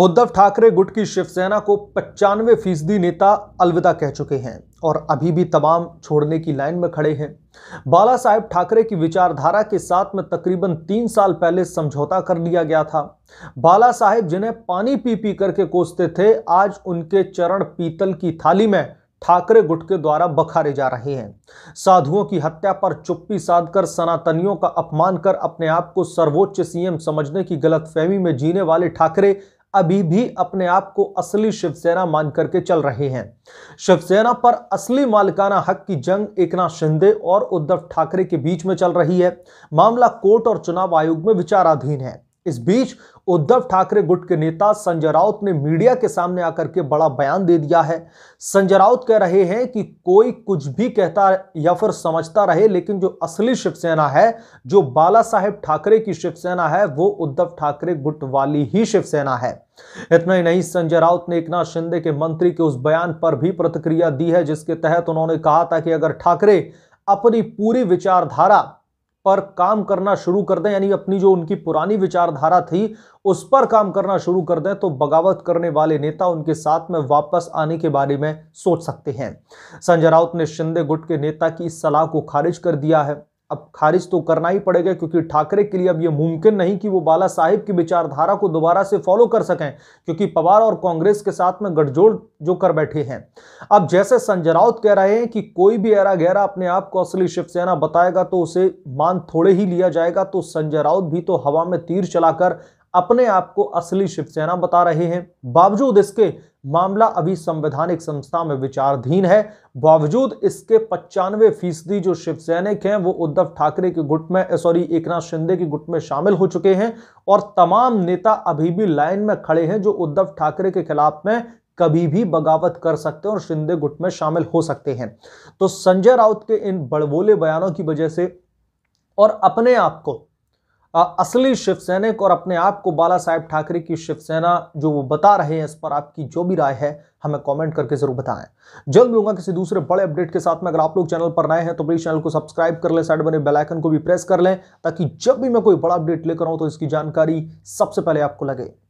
उद्धव ठाकरे गुट की शिवसेना को पचानवे फीसदी नेता अलविदा कह चुके हैं और अभी भी तमाम छोड़ने की लाइन में खड़े हैं बाला साहेब ठाकरे की विचारधारा के साथ में तकरीबन तीन साल पहले समझौता कर लिया गया था बाला साहेब जिन्हें पानी पी पी करके कोसते थे आज उनके चरण पीतल की थाली में ठाकरे गुट के द्वारा बखारे जा रहे हैं साधुओं की हत्या पर चुप्पी साधकर सनातनियों का अपमान कर अपने आप को सर्वोच्च सीएम समझने की गलतफहमी में जीने वाले ठाकरे अभी भी अपने आप को असली शिवसेना मान करके चल रहे हैं शिवसेना पर असली मालिकाना हक की जंग एकनाथ शिंदे और उद्धव ठाकरे के बीच में चल रही है मामला कोर्ट और चुनाव आयोग में विचाराधीन है इस बीच उद्धव ठाकरे गुट के नेता संजय राउत ने मीडिया के सामने आकर के बड़ा बयान दे दिया है संजय राउत कह रहे हैं कि कोई कुछ भी कहता या फिर समझता रहे लेकिन जो असली शिवसेना है जो बाला साहेब ठाकरे की शिवसेना है वो उद्धव ठाकरे गुट वाली ही शिवसेना है इतना ही नहीं संजय राउत ने एकनाथ शिंदे के मंत्री के उस बयान पर भी प्रतिक्रिया दी है जिसके तहत उन्होंने कहा था कि अगर ठाकरे अपनी पूरी विचारधारा पर काम करना शुरू कर दें यानी अपनी जो उनकी पुरानी विचारधारा थी उस पर काम करना शुरू कर दें तो बगावत करने वाले नेता उनके साथ में वापस आने के बारे में सोच सकते हैं संजय राउत ने शिंदे गुट के नेता की इस सलाह को खारिज कर दिया है अब खारिज तो करना ही पड़ेगा क्योंकि ठाकरे के लिए अब यह मुमकिन नहीं कि वो बाला साहिब की विचारधारा को दोबारा से फॉलो कर सकें क्योंकि पवार और कांग्रेस के साथ में गठजोड़ जो कर बैठे हैं अब जैसे संजय राउत कह रहे हैं कि कोई भी एरा गहरा अपने आप को असली शिवसेना बताएगा तो उसे मान थोड़े ही लिया जाएगा तो संजय राउत भी तो हवा में तीर चलाकर अपने आप को असली शिवसेना बता रहे हैं बावजूद इसके मामला अभी संवैधानिक संस्था में विचारधीन है बावजूद इसके पचानवे फीसदी जो शिव सैनिक हैं वो उद्धव ठाकरे के गुट में सॉरी एक नाथ शिंदे के गुट में शामिल हो चुके हैं और तमाम नेता अभी भी लाइन में खड़े हैं जो उद्धव ठाकरे के खिलाफ में कभी भी बगावत कर सकते हैं और शिंदे गुट में शामिल हो सकते हैं तो संजय राउत के इन बड़बोले बयानों की वजह से और अपने आप को असली शिव सैनिक और अपने आप को बाला साहेब ठाकरे की शिवसेना जो वो बता रहे हैं इस पर आपकी जो भी राय है हमें कमेंट करके जरूर बताएं जल्द लूंगा किसी दूसरे बड़े अपडेट के साथ में अगर आप लोग चैनल पर नए हैं तो प्लीज चैनल को सब्सक्राइब कर लें साइड बने बेलाइकन को भी प्रेस कर लें ताकि जब भी मैं कोई बड़ा अपडेट लेकर आऊं तो इसकी जानकारी सबसे पहले आपको लगे